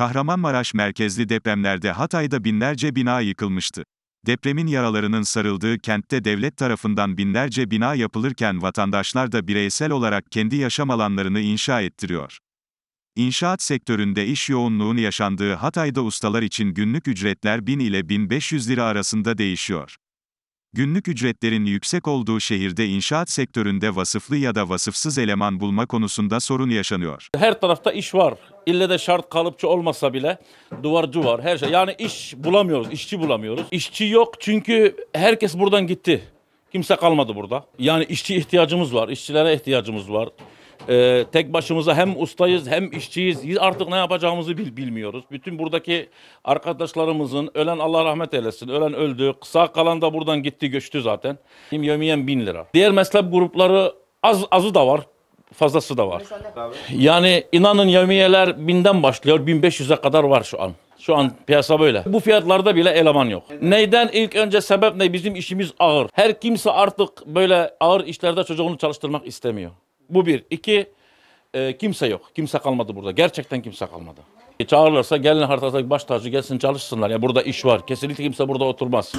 Kahramanmaraş merkezli depremlerde Hatay'da binlerce bina yıkılmıştı. Depremin yaralarının sarıldığı kentte devlet tarafından binlerce bina yapılırken vatandaşlar da bireysel olarak kendi yaşam alanlarını inşa ettiriyor. İnşaat sektöründe iş yoğunluğun yaşandığı Hatay'da ustalar için günlük ücretler 1000 ile 1500 lira arasında değişiyor. Günlük ücretlerin yüksek olduğu şehirde inşaat sektöründe vasıflı ya da vasıfsız eleman bulma konusunda sorun yaşanıyor. Her tarafta iş var. İlle de şart kalıpçı olmasa bile duvarcı var her şey. Yani iş bulamıyoruz, işçi bulamıyoruz. İşçi yok çünkü herkes buradan gitti. Kimse kalmadı burada. Yani işçi ihtiyacımız var, işçilere ihtiyacımız var. Ee, tek başımıza hem ustayız hem işçiyiz. Artık ne yapacağımızı bil, bilmiyoruz. Bütün buradaki arkadaşlarımızın ölen Allah rahmet eylesin, ölen öldü. Kısa kalan da buradan gitti göçtü zaten. Kim yemeyen bin lira. Diğer meslek grupları az azı da var fazlası da var. Yani inanın yemiyeler binden başlıyor. 1500'e kadar var şu an. Şu an piyasa böyle. Bu fiyatlarda bile eleman yok. Evet. Neyden ilk önce sebep ne? Bizim işimiz ağır. Her kimse artık böyle ağır işlerde çocuğunu çalıştırmak istemiyor. Bu bir. İki, e, kimse yok. Kimse kalmadı burada. Gerçekten kimse kalmadı. E, çağırırlarsa gelin haritadaki baş tacı gelsin çalışsınlar. Ya yani burada iş var. Kesinlikle kimse burada oturmaz.